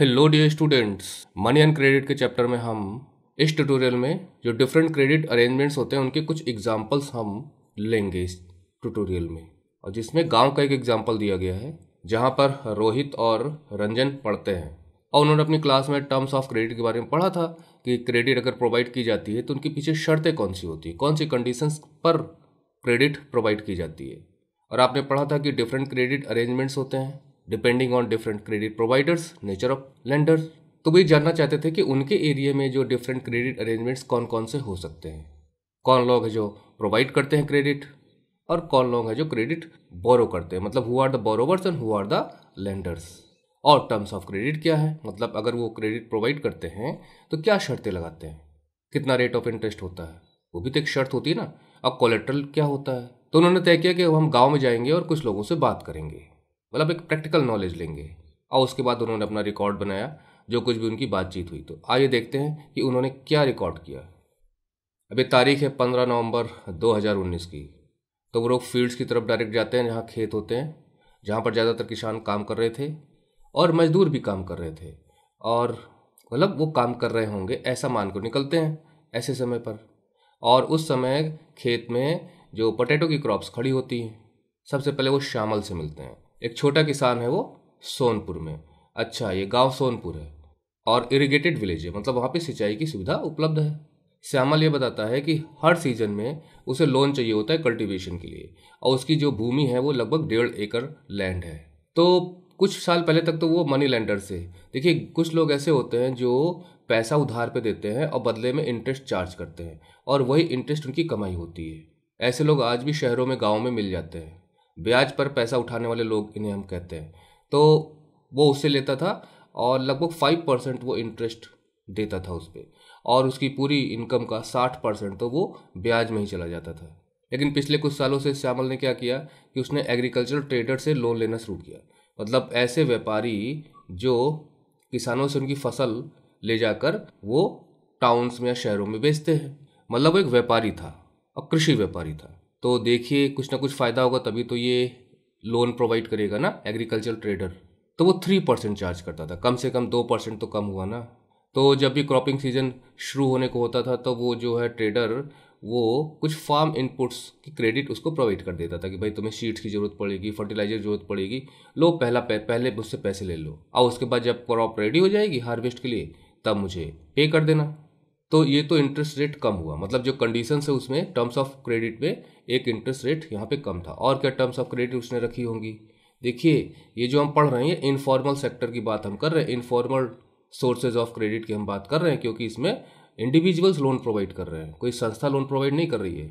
hello dear students money and credit के chapter में हम इस ट्यूटोरियल में जो डिफरेंट क्रेडिट अरेंजमेंट्स होते हैं उनके कुछ एग्जांपल्स हम लेंगे इस ट्यूटोरियल में और जिसमें गांव का एक एग्जांपल दिया गया है जहां पर रोहित और रंजन पढ़ते हैं और उन्होंने अपनी क्लास में टर्म्स ऑफ क्रेडिट के बारे में पढ़ा था कि क्रेडिट अगर प्रोवाइड की जाती है तो उनके पीछे शर्तें कौन सी होती है कौन सी कंडीशंस पर क्रेडिट प्रोवाइड की जाती है और आपने पढ़ा था कि डिफरेंट क्रेडिट अरेंजमेंट्स होते हैं depending on different credit providers nature of lender तो वे जानना चाहते थे कि उनके एरिया में जो डिफरेंट क्रेडिट अरेंजमेंट्स कौन कौन से हो सकते हैं कौन लोग हैं जो प्रोवाइड करते हैं क्रेडिट और कौन लोग हैं जो क्रेडिट बोरो करते हैं मतलब who are the borrowers and who are the lenders और टर्म्स ऑफ क्रेडिट क्या है मतलब अगर वो क्रेडिट प्रोवाइड करते हैं तो क्या शर्तें लगाते हैं कितना रेट ऑफ इंटरेस्ट होता है वो भी तो एक शर्त होती है ना अब कोलेट्रल क्या होता है तो उन्होंने तय किया कि हम गाँव में जाएंगे और कुछ लोगों से बात करेंगे मतलब एक प्रैक्टिकल नॉलेज लेंगे और उसके बाद उन्होंने अपना रिकॉर्ड बनाया जो कुछ भी उनकी बातचीत हुई तो आइए देखते हैं कि उन्होंने क्या रिकॉर्ड किया अभी तारीख है पंद्रह नवंबर 2019 की तो वो लोग फील्ड्स की तरफ डायरेक्ट जाते हैं जहाँ खेत होते हैं जहाँ पर ज़्यादातर किसान काम कर रहे थे और मजदूर भी काम कर रहे थे और मतलब वो काम कर रहे होंगे ऐसा मान कर निकलते हैं ऐसे समय पर और उस समय खेत में जो पोटैटो की क्रॉप्स खड़ी होती हैं सबसे पहले वो श्यामल से मिलते हैं एक छोटा किसान है वो सोनपुर में अच्छा ये गांव सोनपुर है और इरिगेटेड विलेज है मतलब वहाँ पे सिंचाई की सुविधा उपलब्ध है श्यामल ये बताता है कि हर सीजन में उसे लोन चाहिए होता है कल्टीवेशन के लिए और उसकी जो भूमि है वो लगभग डेढ़ एकड़ लैंड है तो कुछ साल पहले तक तो वो मनी लैंडर से देखिए कुछ लोग ऐसे होते हैं जो पैसा उधार पे देते हैं और बदले में इंटरेस्ट चार्ज करते हैं और वही इंटरेस्ट उनकी कमाई होती है ऐसे लोग आज भी शहरों में गाँव में मिल जाते हैं ब्याज पर पैसा उठाने वाले लोग इन्हें हम कहते हैं तो वो उससे लेता था और लगभग फाइव परसेंट वो इंटरेस्ट देता था उस पर और उसकी पूरी इनकम का साठ परसेंट तो वो ब्याज में ही चला जाता था लेकिन पिछले कुछ सालों से श्यामल ने क्या किया कि उसने एग्रीकल्चरल ट्रेडर से लोन लेना शुरू किया मतलब ऐसे व्यापारी जो किसानों से उनकी फसल ले जाकर वो टाउन्स में या शहरों में बेचते हैं मतलब वो एक व्यापारी था और कृषि व्यापारी था तो देखिए कुछ ना कुछ फ़ायदा होगा तभी तो ये लोन प्रोवाइड करेगा ना एग्रीकल्चर ट्रेडर तो वो थ्री परसेंट चार्ज करता था कम से कम दो परसेंट तो कम हुआ ना तो जब भी क्रॉपिंग सीजन शुरू होने को होता था तो वो जो है ट्रेडर वो कुछ फार्म इनपुट्स की क्रेडिट उसको प्रोवाइड कर देता था कि भाई तुम्हें सीड्स की ज़रूरत पड़ेगी फर्टिलाइजर की ज़रूरत पड़ेगी लो पहला पह, पहले मुझसे पैसे ले लो और उसके बाद जब क्रॉप रेडी हो जाएगी हार्वेस्ट के लिए तब मुझे पे कर देना तो ये तो इंटरेस्ट रेट कम हुआ मतलब जो कंडीशन है उसमें टर्म्स ऑफ क्रेडिट में एक इंटरेस्ट रेट यहाँ पे कम था और क्या टर्म्स ऑफ क्रेडिट उसने रखी होंगी देखिए ये जो हम पढ़ रहे हैं इनफॉर्मल सेक्टर की बात हम कर रहे हैं इनफॉर्मल सोर्सेज ऑफ क्रेडिट की हम बात कर रहे हैं क्योंकि इसमें इंडिविजुअल्स लोन प्रोवाइड कर रहे हैं कोई संस्था लोन प्रोवाइड नहीं कर रही है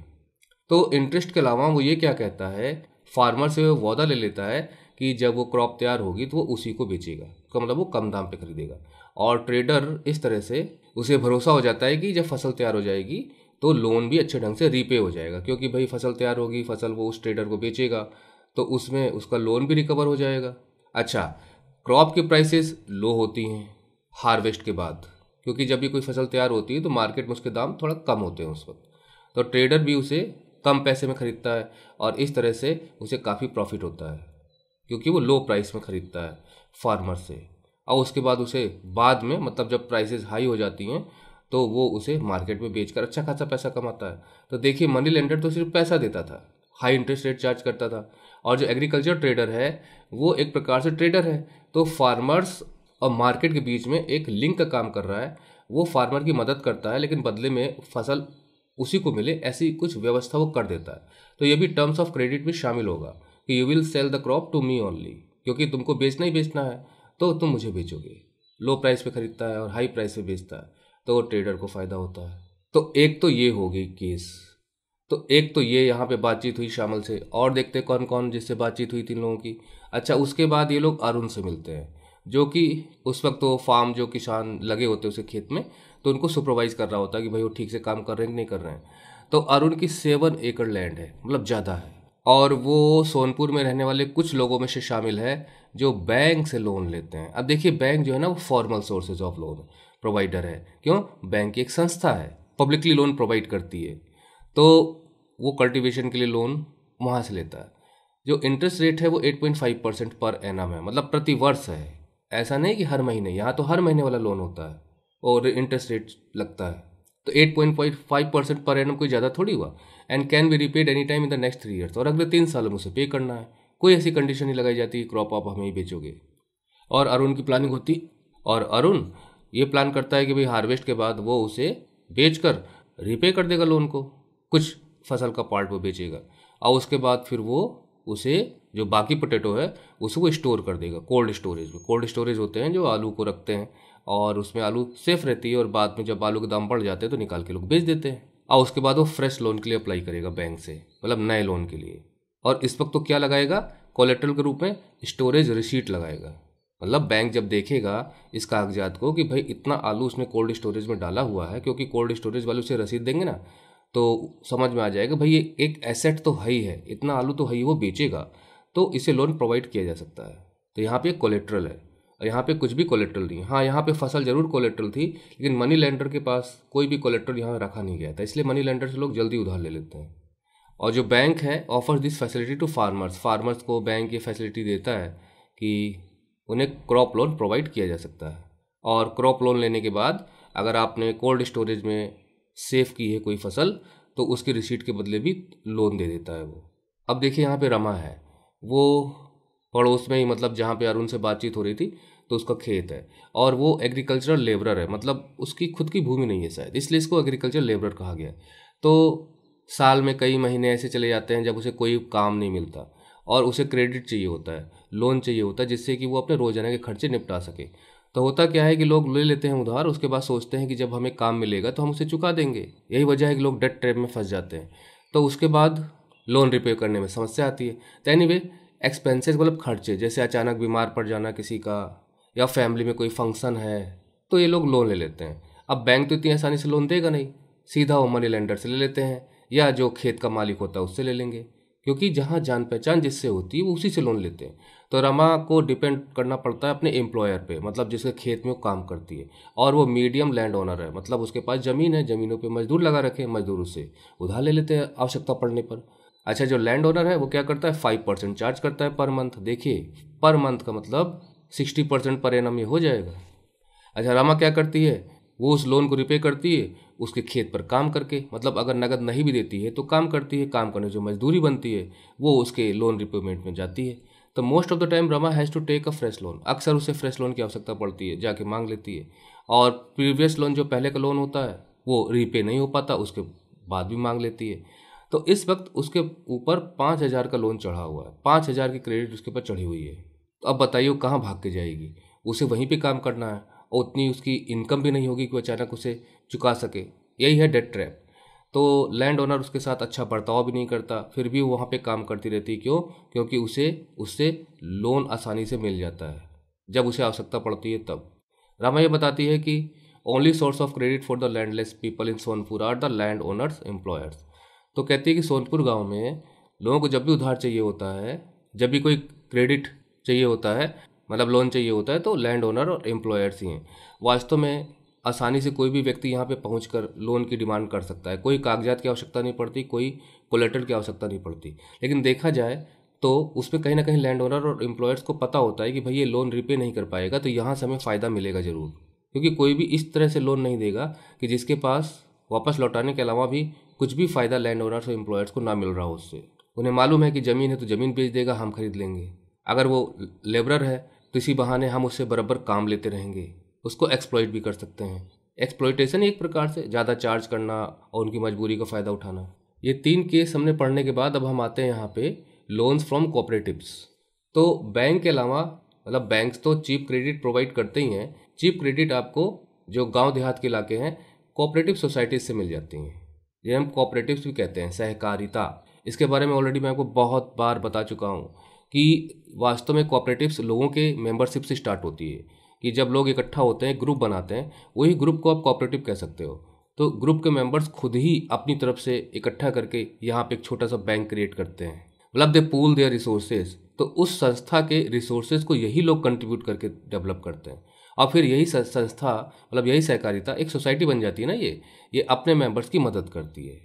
तो इंटरेस्ट के अलावा वो ये क्या कहता है फार्मर से वो वादा ले लेता है कि जब वो क्रॉप तैयार होगी तो वो उसी को बेचेगा तो मतलब वो कम दाम पे खरीदेगा और ट्रेडर इस तरह से उसे भरोसा हो जाता है कि जब फसल तैयार हो जाएगी तो लोन भी अच्छे ढंग से रीपे हो जाएगा क्योंकि भाई फसल तैयार होगी फसल वो उस ट्रेडर को बेचेगा तो उसमें उसका लोन भी रिकवर हो जाएगा अच्छा क्रॉप की प्राइसेस लो होती हैं हार्वेस्ट के बाद क्योंकि जब भी कोई फसल तैयार होती है तो मार्केट में उसके दाम थोड़ा कम होते हैं उस वक्त तो ट्रेडर भी उसे कम पैसे में ख़रीदता है और इस तरह से उसे काफ़ी प्रॉफिट होता है क्योंकि वो लो प्राइस में ख़रीदता है फार्मर से और उसके बाद उसे बाद में मतलब जब प्राइसेस हाई हो जाती हैं तो वो उसे मार्केट में बेचकर अच्छा खासा पैसा कमाता है तो देखिए मनी लेंडर तो सिर्फ पैसा देता था हाई इंटरेस्ट रेट चार्ज करता था और जो एग्रीकल्चर ट्रेडर है वो एक प्रकार से ट्रेडर है तो फार्मर्स और मार्केट के बीच में एक लिंक का काम कर रहा है वो फार्मर की मदद करता है लेकिन बदले में फसल उसी को मिले ऐसी कुछ व्यवस्था वो कर देता है तो ये भी टर्म्स ऑफ क्रेडिट में शामिल होगा कि you will sell the crop to me only क्योंकि तुमको बेचना ही बेचना है तो तुम मुझे बेचोगे लो प्राइस पे खरीदता है और हाई प्राइस पे बेचता है तो वो ट्रेडर को फ़ायदा होता है तो एक तो ये हो गई केस तो एक तो ये यहाँ पे बातचीत हुई शामल से और देखते कौन कौन जिससे बातचीत हुई तीन लोगों की अच्छा उसके बाद ये लोग अरुण से मिलते हैं जो कि उस वक्त वो फार्म जो किसान लगे होते हैं उसे खेत में तो उनको सुपरवाइज़ कर रहा होता है कि भाई वो ठीक से काम कर रहे हैं कि नहीं कर रहे हैं तो अरुण की सेवन एकड़ लैंड है मतलब ज़्यादा है और वो सोनपुर में रहने वाले कुछ लोगों में से शामिल है जो बैंक से लोन लेते हैं अब देखिए बैंक जो है ना वो formal sources of loan provider है क्यों बैंक एक संस्था है पब्लिकली लोन प्रोवाइड करती है तो वो कल्टिवेशन के लिए लोन वहाँ से लेता है जो इंटरेस्ट रेट है वो 8.5 परसेंट पर एन है मतलब प्रति वर्ष है ऐसा नहीं कि हर महीने यहाँ तो हर महीने वाला लोन होता है और इंटरेस्ट रेट लगता है तो 8.5 परसेंट पर एनम कोई ज़्यादा थोड़ी हुआ and can be repaid any time in the next three years और अगले तीन सालों में उसे पे करना है कोई ऐसी कंडीशन नहीं लगाई जाती क्रॉप आप हमें ही बेचोगे और अरुण की प्लानिंग होती और अरुण ये प्लान करता है कि भाई हार्वेस्ट के बाद वो उसे बेच कर रिपे कर देगा लोन को कुछ फसल का पार्ट वो बेचेगा और उसके बाद फिर वो उसे जो बाकी पोटैटो है उसे वो स्टोर कर देगा कोल्ड स्टोरेज में कोल्ड स्टोरेज होते हैं जो आलू को रखते हैं और उसमें आलू सेफ रहती है और बाद में जब आलू के दाम बढ़ जाते हैं तो निकाल के लोग बेच देते हैं और उसके बाद वो फ्रेश लोन के लिए अप्लाई करेगा बैंक से मतलब नए लोन के लिए और इस वक्त तो क्या लगाएगा कोलेट्रल के रूप में स्टोरेज रिसीट लगाएगा मतलब बैंक जब देखेगा इस कागजात को कि भाई इतना आलू उसने कोल्ड स्टोरेज में डाला हुआ है क्योंकि कोल्ड स्टोरेज वाले उसे रसीद देंगे ना तो समझ में आ जाएगा भाई ये एक एसेट तो है ही है इतना आलू तो है ही वो बेचेगा तो इसे लोन प्रोवाइड किया जा सकता है तो यहाँ पे कोलेट्रल है और यहाँ पे कुछ भी कोलेट्रल नहीं हाँ यहाँ पे फसल जरूर कोलेट्रल थी लेकिन मनी लेंडर के पास कोई भी कोलेट्रल यहाँ रखा नहीं गया था इसलिए मनी लेंडर से लोग जल्दी उधार ले लेते हैं और जो बैंक है offer this facility to farmers farmers को बैंक ये फैसिलिटी देता है कि उन्हें क्रॉप लोन प्रोवाइड किया जा सकता है और क्रॉप लोन लेने के बाद अगर आपने कोल्ड स्टोरेज में सेव की है कोई फसल तो उसकी रिसीट के बदले भी लोन दे देता है वो अब देखिए यहाँ पे रमा है वो पड़ोस में ही मतलब जहाँ पे अरुण से बातचीत हो रही थी तो उसका खेत है और वो एग्रीकल्चरल लेबरर है मतलब उसकी खुद की भूमि नहीं है शायद इसलिए इसको एग्रीकल्चर लेबरर कहा गया है तो साल में कई महीने ऐसे चले जाते हैं जब उसे कोई काम नहीं मिलता और उसे क्रेडिट चाहिए होता है लोन चाहिए होता है जिससे कि वो अपने रोजाना के खर्चे निपटा सके तो होता क्या है कि लोग ले लेते हैं उधार उसके बाद सोचते हैं कि जब हमें काम मिलेगा तो हम उसे चुका देंगे यही वजह है कि लोग डेट ट्रैप में फंस जाते हैं तो उसके बाद लोन रिपे करने में समस्या आती है तो एनी वे एक्सपेंसिस मतलब खर्चे जैसे अचानक बीमार पड़ जाना किसी का या फैमिली में कोई फंक्शन है तो ये लोग लोन ले लेते हैं अब बैंक तो इतनी आसानी से लोन देगा नहीं सीधा वो मनी लेंडर से ले लेते हैं या जो खेत का मालिक होता है उससे ले लेंगे क्योंकि जहाँ जान पहचान जिससे होती है वो उसी से लोन लेते हैं तो रमा को डिपेंड करना पड़ता है अपने एम्प्लॉयर पे मतलब जिसके खेत में वो काम करती है और वो मीडियम लैंड ओनर है मतलब उसके पास ज़मीन है ज़मीनों पे मजदूर लगा रखे हैं मजदूर उससे उधार ले लेते हैं आवश्यकता पड़ने पर अच्छा जो लैंड ओनर है वो क्या करता है फाइव परसेंट चार्ज करता है पर मंथ देखिए पर मंथ का मतलब सिक्सटी परसेंट पर एन ये हो जाएगा अच्छा रमा क्या करती है वो उस लोन को रिपे करती है उसके खेत पर काम करके मतलब अगर नगद नहीं भी देती है तो काम करती है काम करने जो मजदूरी बनती है वो उसके लोन रिपेमेंट में जाती है तो most of the time Rama has to take a fresh loan अक्सर उसे फ्रेश लोन की आवश्यकता पड़ती है जाके मांग लेती है और प्रीवियस लोन जो पहले का लोन होता है वो रीपे नहीं हो पाता उसके बाद भी मांग लेती है तो इस वक्त उसके ऊपर पाँच हज़ार का लोन चढ़ा हुआ है पाँच हज़ार की क्रेडिट उसके ऊपर चढ़ी हुई है तो अब बताइए वो कहाँ भाग के जाएगी उसे वहीं पर काम करना है और उतनी उसकी इनकम भी नहीं होगी कि वो अचानक उसे चुका सके यही है डेट ट्रैप तो लैंड ओनर उसके साथ अच्छा बर्ताव भी नहीं करता फिर भी वो वहाँ पे काम करती रहती क्यों क्योंकि उसे उससे लोन आसानी से मिल जाता है जब उसे आवश्यकता पड़ती है तब रामा ये बताती है कि only source of credit for the landless people in Sonpur are the land owners employers तो कहती है कि सोनपुर गाँव में लोगों को जब भी उधार चाहिए होता है जब भी कोई क्रेडिट चाहिए होता है मतलब लोन चाहिए होता है तो लैंड ओनर और एम्प्लॉयर्स ही हैं वास्तव में आसानी से कोई भी व्यक्ति यहाँ पे पहुँच कर लोन की डिमांड कर सकता है कोई कागजात की आवश्यकता नहीं पड़ती कोई कोलेटर की आवश्यकता नहीं पड़ती लेकिन देखा जाए तो उसमें कहीं ना कहीं लैंड ओनर और एम्प्लॉयर्स को पता होता है कि भाई ये लोन रिपे नहीं कर पाएगा तो यहाँ से हमें फ़ायदा मिलेगा ज़रूर क्योंकि कोई भी इस तरह से लोन नहीं देगा कि जिसके पास वापस लौटाने के अलावा भी कुछ भी फ़ायदा लैंड ओनर्स और एम्प्लॉयर्स को ना मिल रहा हो उससे उन्हें मालूम है कि ज़मीन है तो ज़मीन बेच देगा हम खरीद लेंगे अगर वो लेबरर है तो इसी बहाने हम उससे बराबर काम लेते रहेंगे उसको एक्सप्लॉयट भी कर सकते हैं एक्सप्लॉयटेशन एक प्रकार से ज़्यादा चार्ज करना और उनकी मजबूरी का फ़ायदा उठाना ये तीन केस हमने पढ़ने के बाद अब हम आते हैं यहाँ पे लोन्स फ्रॉम कोऑपरेटिव्स तो बैंक के अलावा मतलब बैंक्स तो चीप क्रेडिट प्रोवाइड करते ही हैं चीप क्रेडिट आपको जो गांव देहात के इलाके हैं कोऑपरेटिव सोसाइटीज़ से मिल जाती हैं जिन्हें हम कोऑपरेटिव्स भी कहते हैं सहकारिता इसके बारे में ऑलरेडी मैं आपको बहुत बार बता चुका हूँ कि वास्तव में कोऑपरेटिव्स लोगों के मेंबरशिप से स्टार्ट होती है कि जब लोग इकट्ठा होते हैं ग्रुप बनाते हैं वही ग्रुप को आप कोऑपरेटिव कह सकते हो तो ग्रुप के मेंबर्स खुद ही अपनी तरफ से इकट्ठा करके यहाँ पे एक छोटा सा बैंक क्रिएट करते हैं मतलब दे पूल देयर रिसोर्सेज तो उस संस्था के रिसोर्सेज को यही लोग कंट्रीब्यूट करके डेवलप करते हैं और फिर यही संस्था मतलब यही सहकारिता एक सोसाइटी बन जाती है ना ये ये अपने मेंबर्स की मदद करती है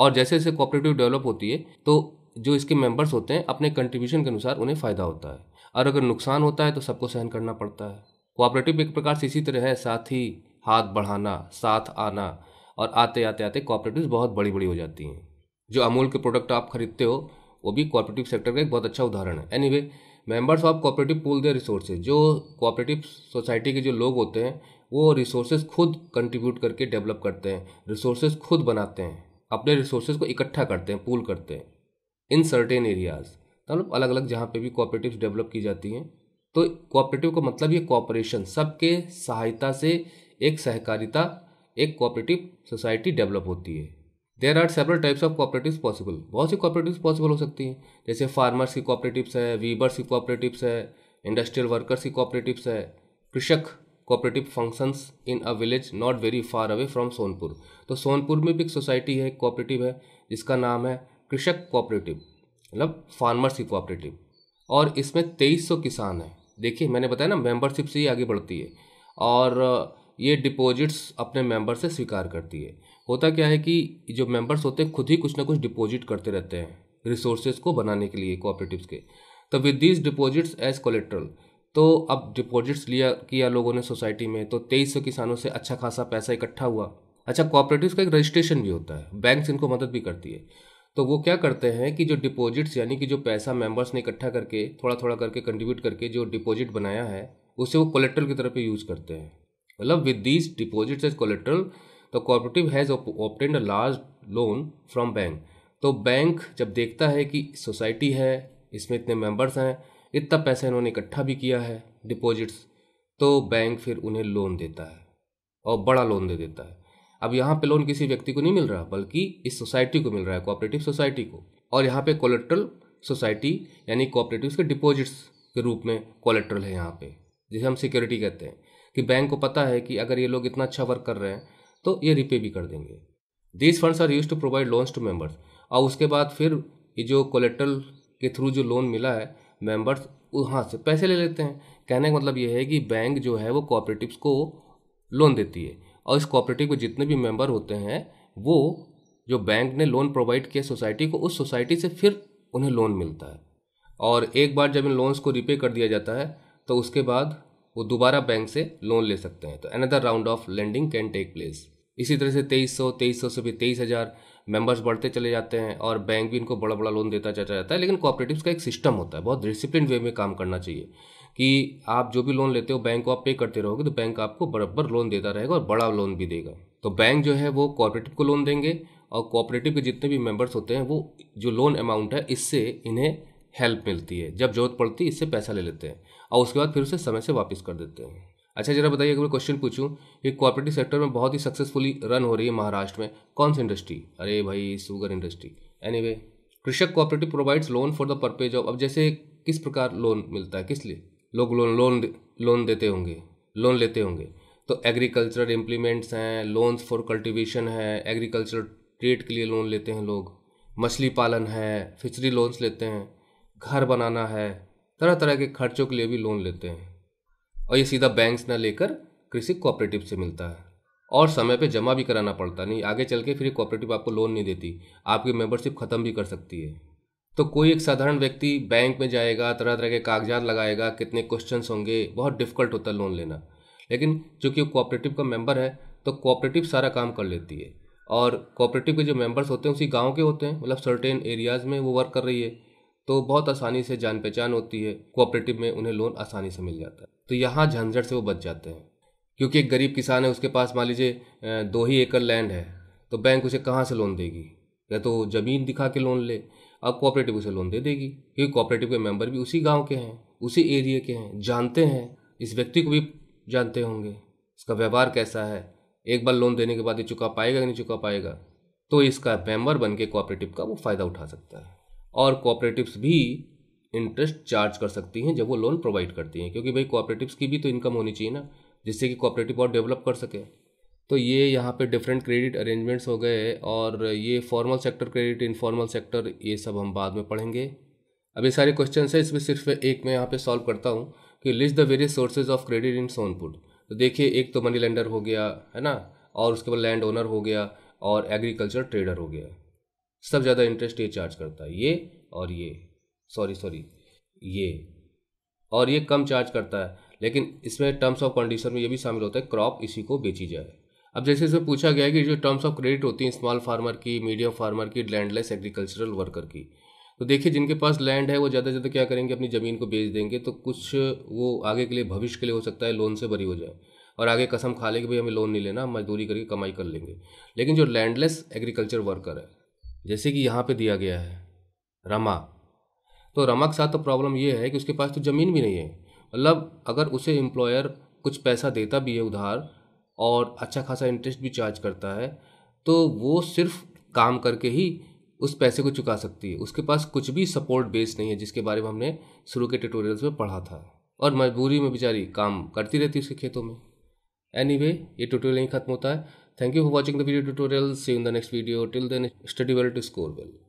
और जैसे जैसे कोऑपरेटिव डेवलप होती है तो जो इसके मेंबर्स होते हैं अपने कंट्रीब्यूशन के अनुसार उन्हें फ़ायदा होता है और अगर नुकसान होता है तो सबको सहन करना पड़ता है कोऑपरेटिव एक प्रकार से इसी तरह है साथ ही हाथ बढ़ाना साथ आना और आते आते आते कोऑपरेटिव बहुत बड़ी बड़ी हो जाती हैं जो अमूल के प्रोडक्ट आप खरीदते हो वो भी कोऑपरेटिव सेक्टर का एक बहुत अच्छा उदाहरण है any members of cooperative pool their resources जो कोऑपरेटिव सोसाइटी के जो लोग होते हैं वो रिसोर्सेज खुद कंट्रीब्यूट करके डेवलप करते हैं रिसोर्सेज खुद बनाते हैं अपने रिसोर्सेज को इकट्ठा करते हैं पूल करते हैं इन सर्टेन एरियाज़ मतलब अलग अलग जहाँ पे भी कोऑपरेटिव डेवलप की जाती हैं तो कोऑपरेटिव का मतलब ये कोऑपरेशन सबके सहायता से एक सहकारिता एक कोऑपरेटिव सोसाइटी डेवलप होती है there are several types of cooperative possible बहुत सी कॉपरेटिव पॉसिबल हो सकती हैं जैसे फार्मर्स की कोऑपरेटिव्स है वीबर्स की कोऑपरेटिव्स है इंडस्ट्रियल वर्कर्स की कोऑपरेटिव्स है Krishak cooperative functions in a village not very far away from Sonpur तो सोनपुर में भी एक सोसाइटी है कोऑपरेटिव है जिसका नाम है कृषक कोऑपरेटिव मतलब फार्मर्स की कोऑपरेटिव और इसमें 2300 किसान हैं देखिए मैंने बताया ना मेंबरशिप से ही आगे बढ़ती है और ये डिपॉजिट्स अपने मेंबर से स्वीकार करती है होता क्या है कि जो मेंबर्स होते हैं खुद ही कुछ ना कुछ डिपॉजिट करते रहते हैं रिसोर्सेज को बनाने के लिए कोऑपरेटिव्स के तो with these deposits as collateral तो अब डिपॉजिट्स लिया किया लोगों ने सोसाइटी में तो तेईस सौ किसानों से अच्छा खासा पैसा इकट्ठा हुआ अच्छा कोऑपरेटिव का एक रजिस्ट्रेशन भी होता है बैंक्स इनको मदद भी करती है तो वो क्या करते हैं कि जो डिपॉजिट्स यानी कि जो पैसा मेंबर्स ने इकट्ठा करके थोड़ा थोड़ा करके कंट्रीब्यूट करके जो डिपॉजिट बनाया है उसे वो कोलेक्ट्रल की तरह पे यूज़ करते हैं मतलब with these deposits as collateral the cooperative has obtained a large loan from bank तो बैंक जब देखता है कि सोसाइटी है इसमें इतने मेंबर्स हैं इतना पैसा इन्होंने इकट्ठा भी किया है डिपॉजिट्स तो बैंक फिर उन्हें लोन देता है और बड़ा लोन दे देता है अब यहाँ पे लोन किसी व्यक्ति को नहीं मिल रहा बल्कि इस सोसाइटी को मिल रहा है कोऑपरेटिव सोसाइटी को और यहाँ पे कोलेट्रल सोसाइटी यानी कोऑपरेटिव के डिपॉजिट्स के रूप में कोलेट्रल है यहाँ पे जिसे हम सिक्योरिटी कहते हैं कि बैंक को पता है कि अगर ये लोग इतना अच्छा वर्क कर रहे हैं तो ये रिपे भी कर देंगे these funds are used to provide loans to members और उसके बाद फिर ये जो कोलेट्रल के थ्रू जो लोन मिला है मेम्बर्स वहाँ से पैसे ले लेते हैं कहने का मतलब ये है कि बैंक जो है वो कोऑपरेटिव्स को लोन देती है और इस कोऑपरेटिव के जितने भी मेंबर होते हैं वो जो बैंक ने लोन प्रोवाइड किया सोसाइटी को उस सोसाइटी से फिर उन्हें लोन मिलता है और एक बार जब इन लोन्स को रिपे कर दिया जाता है तो उसके बाद वो दोबारा बैंक से लोन ले सकते हैं तो another round of lending can take place इसी तरह से तेईस सौ तेईस सौ से भी तेईस हज़ार मेम्बर्स बढ़ते चले जाते हैं और बैंक भी इनको बड़ा बड़ा लोन देता चला जाता है लेकिन कोऑपरेटिव्स का एक सिस्टम होता है बहुत डिसिप्लिन वे में काम करना चाहिए कि आप जो भी लोन लेते हो बैंक को आप पे करते रहोगे तो बैंक आपको बराबर लोन देता रहेगा और बड़ा लोन भी देगा तो बैंक जो है वो कॉपरेटिव को लोन देंगे और कोऑपरेटिव के जितने भी मेंबर्स होते हैं वो जो लोन अमाउंट है इससे इन्हें हेल्प मिलती है जब जरूरत पड़ती है इससे पैसा ले लेते हैं और उसके बाद फिर उसे समय से वापस कर देते हैं अच्छा जरा बताइए अगर मैं क्वेश्चन पूछूं कि कॉपरेटिव सेक्टर में बहुत ही सक्सेसफुली रन हो रही है महाराष्ट्र में कौन सी इंडस्ट्री अरे भाई sugar industry anyway anyway, Krishak cooperative provides loan for the purpose of अब जैसे किस प्रकार लोन मिलता है किस लिए लोग लोन लोन लोन देते होंगे लोन लेते होंगे तो एग्रीकल्चरल इम्प्लीमेंट्स हैं लोन्स फॉर कल्टीवेशन है एग्रीकल्चर ट्रेड के लिए लोन लेते हैं लोग मछली पालन है फिशरी लोन्स लेते हैं घर बनाना है तरह तरह के खर्चों के लिए भी लोन लेते हैं और ये सीधा बैंक्स ना लेकर कृषि कोऑपरेटिव से मिलता है और समय पे जमा भी कराना पड़ता नहीं आगे चल के फिर कोऑपरेटिव आपको लोन नहीं देती आपकी मेंबरशिप ख़त्म भी कर सकती है तो कोई एक साधारण व्यक्ति बैंक में जाएगा तरह तरह के कागजात लगाएगा कितने क्वेश्चन होंगे बहुत डिफिकल्ट होता है लोन लेना लेकिन चूँकि वो कोऑपरेटिव का मेंबर है तो कोऑपरेटिव सारा काम कर लेती है और कोऑपरेटिव के जो मेंबर्स होते हैं उसी गांव के होते हैं मतलब सर्टेन एरियाज़ में वो वर्क कर रही है तो बहुत आसानी से जान पहचान होती है कोऑपरेटिव में उन्हें लोन आसानी से मिल जाता है तो यहाँ झंझट से वो बच जाते हैं क्योंकि एक गरीब किसान है उसके पास मान लीजिए दो ही एकड़ लैंड है तो बैंक उसे कहाँ से लोन देगी या तो ज़मीन दिखा के लोन ले अब कोऑपरेटिव उसे लोन दे देगी क्योंकि कोऑपरेटिव के मेंबर भी उसी गांव के हैं उसी एरिया के हैं जानते हैं इस व्यक्ति को भी जानते होंगे इसका व्यवहार कैसा है एक बार लोन देने के बाद ये चुका पाएगा कि नहीं चुका पाएगा तो इसका मेंबर बन के कोऑपरेटिव का वो फ़ायदा उठा सकता है और कोऑपरेटिव्स भी इंटरेस्ट चार्ज कर सकती हैं जब वो लोन प्रोवाइड करती हैं क्योंकि भाई कोऑपरेटिव्स की भी तो इनकम होनी चाहिए ना जिससे कि कोऑपरेटिव और डेवलप कर सके तो ये यहाँ पे डिफरेंट क्रेडिट अरेंजमेंट्स हो गए और ये formal sector credit informal sector ये सब हम बाद में पढ़ेंगे अब ये सारे क्वेश्चन है इसमें सिर्फ एक मैं यहाँ पे सॉल्व करता हूँ कि list the various sources of credit in Sonpur तो देखिए एक तो मनी लेंडर हो गया है ना और उसके बाद लैंड ओनर हो गया और एग्रीकल्चर ट्रेडर हो गया सब ज़्यादा इंटरेस्ट ये चार्ज करता है ये और ये सॉरी सॉरी ये और ये कम चार्ज करता है लेकिन इसमें टर्म्स ऑफ कंडीशन में ये भी शामिल होता है क्रॉप इसी को बेची जाए अब जैसे इसमें पूछा गया है कि जो टर्म्स ऑफ क्रेडिट होती हैं स्मॉल फार्मर की मीडियम फार्मर की लैंडलेस एग्रीकल्चरल वर्कर की तो देखिए जिनके पास लैंड है वो ज़्यादा से ज़्यादा क्या करेंगे अपनी ज़मीन को बेच देंगे तो कुछ वो आगे के लिए भविष्य के लिए हो सकता है लोन से भरी हो जाए और आगे कसम खा ले कि भाई हमें लोन नहीं लेना मजदूरी करके कमाई कर लेंगे लेकिन जो लैंडलेस एग्रीकल्चर वर्कर है जैसे कि यहाँ पे दिया गया है रमा तो रमा के साथ तो प्रॉब्लम ये है कि उसके पास तो ज़मीन भी नहीं है मतलब अगर उसे एम्प्लॉयर कुछ पैसा देता भी है उधार और अच्छा खासा इंटरेस्ट भी चार्ज करता है तो वो सिर्फ काम करके ही उस पैसे को चुका सकती है उसके पास कुछ भी सपोर्ट बेस नहीं है जिसके बारे में हमने शुरू के ट्यूटोरियल्स में पढ़ा था और मजबूरी में बेचारी काम करती रहती है उसके खेतों में एनी anyway, ये ट्यूटोरियल यहीं खत्म होता है thank you for watching the video tutorial see in the next video till then study well to score well